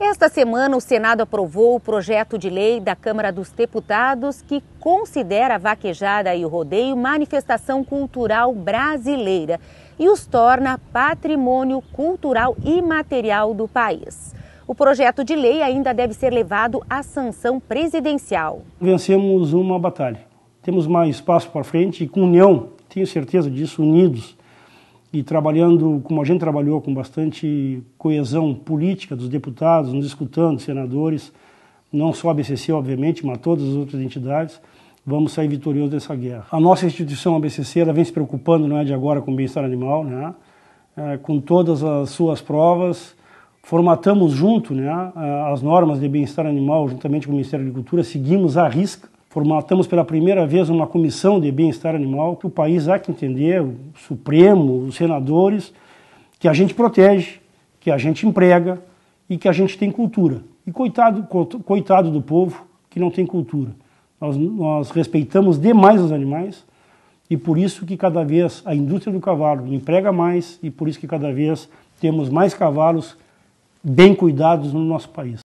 Esta semana, o Senado aprovou o projeto de lei da Câmara dos Deputados que considera a vaquejada e o rodeio manifestação cultural brasileira e os torna patrimônio cultural imaterial do país. O projeto de lei ainda deve ser levado à sanção presidencial. Vencemos uma batalha. Temos mais espaço para frente e com união, tenho certeza disso, unidos, e trabalhando como a gente trabalhou, com bastante coesão política dos deputados, nos escutando, senadores, não só a BCC, obviamente, mas todas as outras entidades, vamos sair vitoriosos dessa guerra. A nossa instituição, a BCC, ela vem se preocupando, não é de agora, com o bem-estar animal, né? É, com todas as suas provas, formatamos junto né, as normas de bem-estar animal, juntamente com o Ministério da Agricultura, seguimos à risca formatamos pela primeira vez uma comissão de bem-estar animal que o país há que entender, o Supremo, os senadores, que a gente protege, que a gente emprega e que a gente tem cultura. E coitado, coitado do povo que não tem cultura. Nós, nós respeitamos demais os animais e por isso que cada vez a indústria do cavalo emprega mais e por isso que cada vez temos mais cavalos bem cuidados no nosso país.